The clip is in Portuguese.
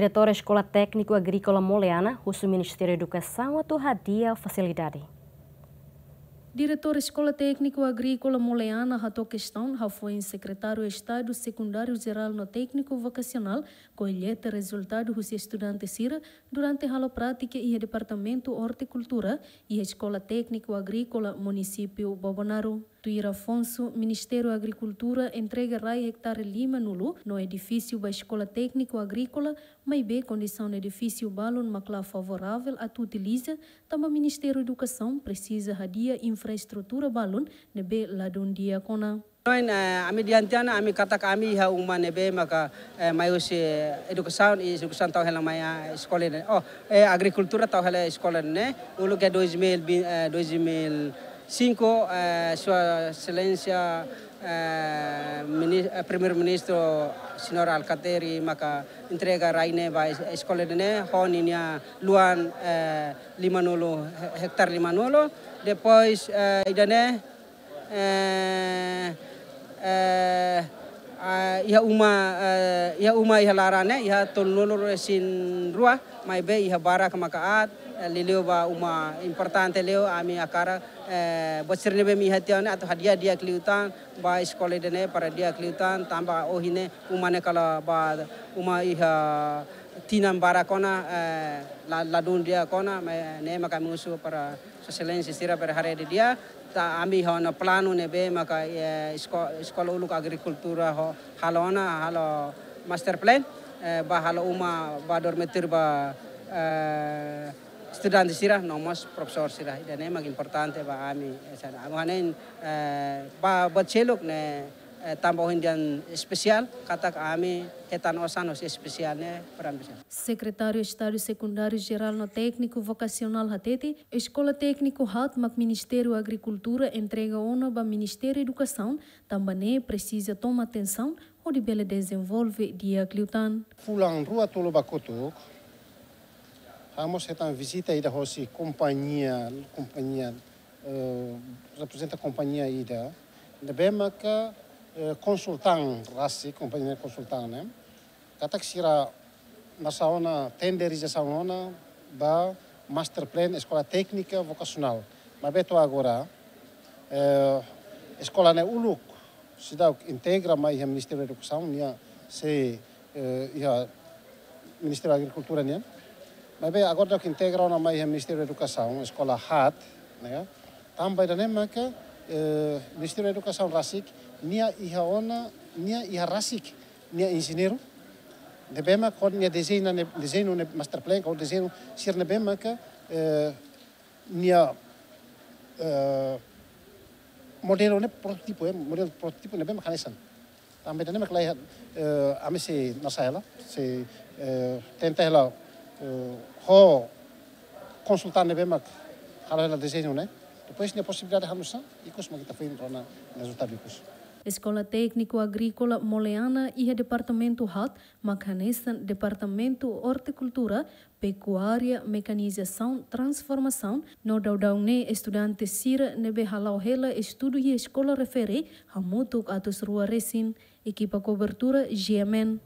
Diretor da Escola Técnico Agrícola Moleana, o Ministério da Educação atorradia a facilidade. Diretor da Escola Técnico Agrícola Moleana Rato questão já foi secretário de Estado secundário geral no técnico vocacional colhete resultado dos estudantes CIRA durante a prática e departamento horticultura e Escola Técnico Agrícola município Bobonaro. Tuir Afonso, Ministério da Agricultura entrega raio hectare lima nulu no edifício da Escola Técnico Agrícola, mas bem condição no edifício balo numa favorável a tu utiliza, também Ministério da Educação precisa radia infraestrutura balon nebe né ladon dia é konan. Noin né, ami diantiana ami kata kami ha uma nebe né maka eh, mayo si educação e educação tau hela maya escola oh eh, agricultura tau hela escola né ulu ke 2000 2000 Cinco, eh, Sua Excelência eh, eh Primeiro-Ministro, senhor Alcateri, entrega raine vai escolher né honinia luan eh, limanolo, Hector limanolo. Depois, eh, idane, né, eh, eh, uma eh, iha uma iha larane iha tolnoloro sin rua mai be iha bara kemakaat eh, lilio ba uma importante leo ami akara eh, bosirne be mi ane atau hadiah dia kliutan ba sekolah dene para dia kliutan tamba ohine umane kala ba uma iha tinam bara kona eh, ladun dia kona ne maka musuh para soselen sisira per hari dia ta ami ho na planu ne be maka sekolah uluk agrikultura ho halona halo ማስተር ፕላን ባሃለኡማ ባዶርሜትር ባ estudante sira nomos professor sira dan mag importante ba ami eh, sana amanen eh, ba bachelok ne eh, tambahin dan especial katak ami tetan osanos especial ne parambisa secretário estado secundário geral no técnico vocacional hatete escola técnico hat mak ministério agricultura entrega ona ba ministério educação também precisa tomar atenção ele desenvolve dia gliutan. Pulang rua tolo vamos fazer uma visita ida Rossi, companhia, companhia uh, representa a companhia ida. De bema ka uh, konsultan companhia consultando, né? Katak na saona tenderização ona ba master plan escola técnica vocacional. Mas beto agora, uh, escola né uluk seda integrama i Ministeriet Ökosam ja see ja Ministeriet Agrikultuuren ja. ma pean aga kord integrama ma i Ministeriet Ökosam, skola hat, ja. Tam vaid on emmake Ministeriet Ökosam rasik, nia iha ona, nia iha rasik, nia inseneeru. Ne peame kord e, nia disaina, disainu ne masterplan, kord disainu, sir ne peame ka nia modelone prototipo e eh, model prototipo ne bema kalesan ambe tane maklai hat eh, ame se nasahela se eh, tentahela ho konsultan ne bema halahela desenho ne depois ne possibilidade hanusa ikus magita fein rona resultado ikus Escola Técnico Agrícola Moleana e Departamento HAT, Macanestan Departamento Horticultura, Pecuária, Mecanização, Transformação, no Daudaune Estudante Sira Nebe Halauhela Estudo e Escola referê, Hamutuk Atos Rua Resin, Equipa Cobertura GMN.